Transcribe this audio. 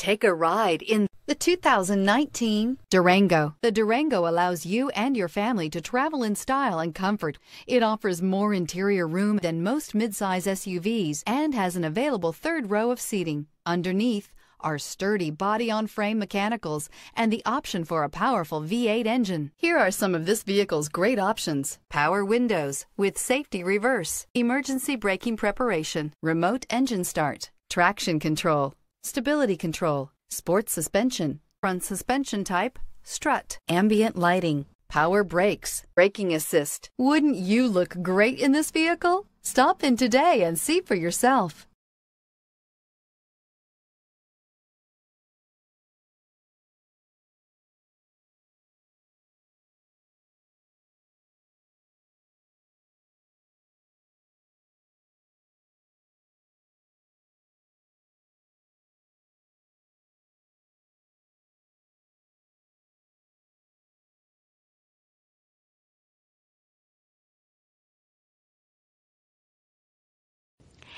Take a ride in the 2019 Durango. The Durango allows you and your family to travel in style and comfort. It offers more interior room than most midsize SUVs and has an available third row of seating. Underneath are sturdy body-on-frame mechanicals and the option for a powerful V8 engine. Here are some of this vehicle's great options. Power windows with safety reverse, emergency braking preparation, remote engine start, traction control, stability control, sports suspension, front suspension type, strut, ambient lighting, power brakes, braking assist. Wouldn't you look great in this vehicle? Stop in today and see for yourself.